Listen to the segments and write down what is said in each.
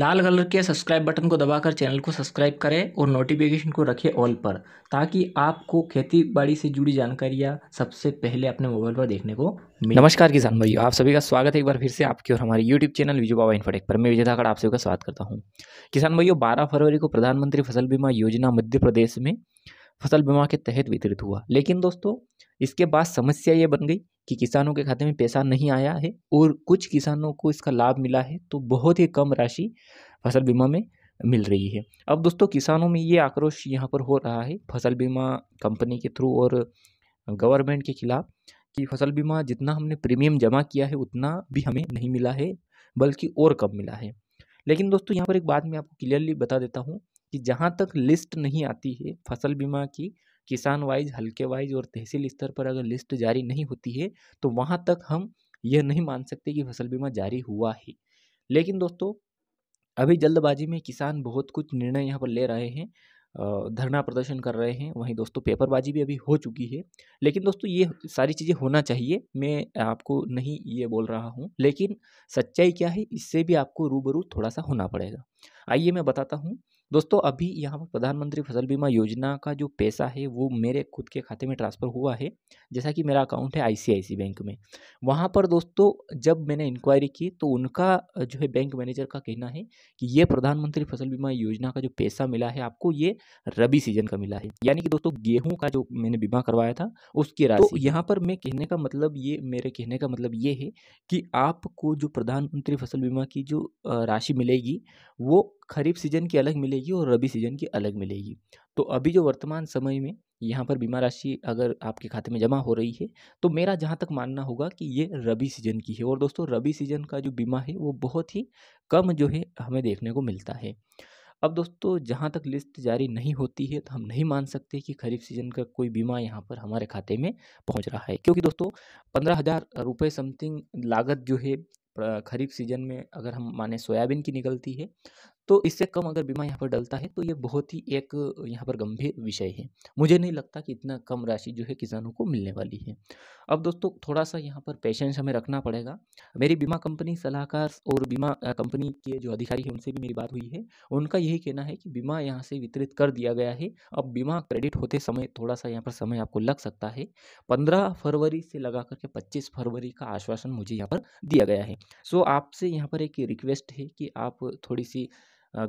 लाल colour के subscribe button को दबाकर चैनल को सब्सक्राइब करें और नोटिफिकेशन को रखें ऑल पर ताकि आपको खेती बाड़ी से जुड़ी जानकारियाँ सबसे पहले अपने मोबाइल पर देखने को मिले नमस्कार किसान भाइयों आप सभी का स्वागत है एक बार फिर से आपके और हमारे YouTube channel Vijay Baba infotech पर मैं विजय धाकड़ आप सभी का स्वागत करता हूँ किसान भाइयों बारह फरवरी को प्रधानमंत्री फसल बीमा योजना मध्य प्रदेश में फसल बीमा के तहत वितरित हुआ लेकिन दोस्तों इसके बाद समस्या ये बन गई कि किसानों के खाते में पैसा नहीं आया है और कुछ किसानों को इसका लाभ मिला है तो बहुत ही कम राशि फसल बीमा में मिल रही है अब दोस्तों किसानों में ये आक्रोश यहाँ पर हो रहा है फसल बीमा कंपनी के थ्रू और गवर्नमेंट के खिलाफ कि फसल बीमा जितना हमने प्रीमियम जमा किया है उतना भी हमें नहीं मिला है बल्कि और कम मिला है लेकिन दोस्तों यहाँ पर एक बात मैं आपको क्लियरली बता देता हूँ कि जहाँ तक लिस्ट नहीं आती है फसल बीमा की किसान वाइज हल्के वाइज और तहसील स्तर पर अगर लिस्ट जारी नहीं होती है तो वहाँ तक हम यह नहीं मान सकते कि फसल बीमा जारी हुआ है लेकिन दोस्तों अभी जल्दबाजी में किसान बहुत कुछ निर्णय यहाँ पर ले रहे हैं धरना प्रदर्शन कर रहे हैं वहीं दोस्तों पेपरबाजी भी अभी हो चुकी है लेकिन दोस्तों ये सारी चीज़ें होना चाहिए मैं आपको नहीं ये बोल रहा हूँ लेकिन सच्चाई क्या है इससे भी आपको रूबरू थोड़ा सा होना पड़ेगा आइए मैं बताता हूँ दोस्तों अभी यहाँ पर प्रधानमंत्री फसल बीमा योजना का जो पैसा है वो मेरे खुद के खाते में ट्रांसफ़र हुआ है जैसा कि मेरा अकाउंट है आईसीआईसी बैंक में वहाँ पर दोस्तों जब मैंने इंक्वायरी की तो उनका जो है बैंक मैनेजर का कहना है कि ये प्रधानमंत्री फसल बीमा योजना का जो पैसा मिला है आपको ये रबी सीजन का मिला है यानी कि दोस्तों गेहूँ का जो मैंने बीमा करवाया था उसकी तो राशि तो यहाँ पर मैं कहने का मतलब ये मेरे कहने का मतलब ये है कि आपको जो प्रधानमंत्री फसल बीमा की जो राशि मिलेगी वो खरीफ सीजन की अलग मिलेगी और रबी सीजन की अलग मिलेगी तो अभी जो वर्तमान समय में यहाँ पर बीमा राशि अगर आपके खाते में जमा हो रही है तो मेरा जहाँ तक मानना होगा कि ये रबी सीजन की है और दोस्तों रबी सीजन का जो बीमा है वो बहुत ही कम जो है हमें देखने को मिलता है अब दोस्तों जहाँ तक लिस्ट जारी नहीं होती है तो हम नहीं मान सकते कि खरीफ सीजन का कोई बीमा यहाँ पर हमारे खाते में पहुँच रहा है क्योंकि दोस्तों पंद्रह हज़ार रुपये समथिंग लागत जो है खरीफ सीजन में अगर हम माने सोयाबीन की निकलती है तो इससे कम अगर बीमा यहाँ पर डलता है तो ये बहुत ही एक यहाँ पर गंभीर विषय है मुझे नहीं लगता कि इतना कम राशि जो है किसानों को मिलने वाली है अब दोस्तों थोड़ा सा यहाँ पर पेशेंस हमें रखना पड़ेगा मेरी बीमा कंपनी सलाहकार और बीमा कंपनी के जो अधिकारी हैं उनसे भी मेरी बात हुई है उनका यही कहना है कि बीमा यहाँ से वितरित कर दिया गया है अब बीमा क्रेडिट होते समय थोड़ा सा यहाँ पर समय आपको लग सकता है पंद्रह फरवरी से लगा करके पच्चीस फरवरी का आश्वासन मुझे यहाँ पर दिया गया है सो आपसे यहाँ पर एक रिक्वेस्ट है कि आप थोड़ी सी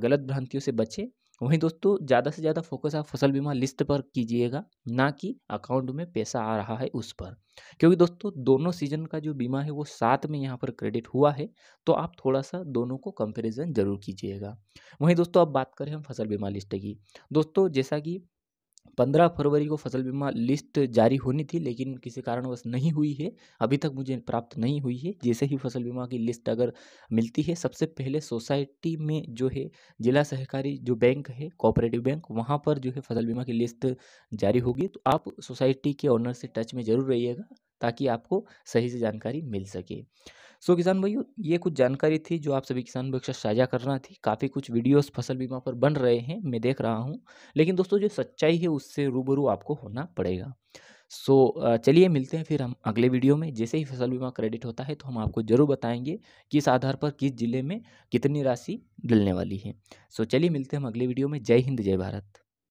गलत भ्रांतियों से बचें वहीं दोस्तों ज़्यादा से ज़्यादा फोकस आप फसल बीमा लिस्ट पर कीजिएगा ना कि अकाउंट में पैसा आ रहा है उस पर क्योंकि दोस्तों दोनों सीजन का जो बीमा है वो साथ में यहाँ पर क्रेडिट हुआ है तो आप थोड़ा सा दोनों को कंपैरिजन जरूर कीजिएगा वहीं दोस्तों अब बात करें हम फसल बीमा लिस्ट की दोस्तों जैसा कि पंद्रह फरवरी को फसल बीमा लिस्ट जारी होनी थी लेकिन किसी कारणवश नहीं हुई है अभी तक मुझे प्राप्त नहीं हुई है जैसे ही फसल बीमा की लिस्ट अगर मिलती है सबसे पहले सोसाइटी में जो है जिला सहकारी जो बैंक है कोऑपरेटिव बैंक वहाँ पर जो है फसल बीमा की लिस्ट जारी होगी तो आप सोसाइटी के ऑनर से टच में ज़रूर रहिएगा ताकि आपको सही से जानकारी मिल सके सो किसान भाइयों ये कुछ जानकारी थी जो आप सभी किसान भाई के साथ साझा करना थी काफ़ी कुछ वीडियोस फसल बीमा पर बन रहे हैं मैं देख रहा हूँ लेकिन दोस्तों जो सच्चाई है उससे रूबरू आपको होना पड़ेगा सो चलिए मिलते हैं फिर हम अगले वीडियो में जैसे ही फसल बीमा क्रेडिट होता है तो हम आपको ज़रूर बताएंगे किस आधार पर किस जिले में कितनी राशि मिलने वाली है सो चलिए मिलते हैं हम अगले वीडियो में जय हिंद जय भारत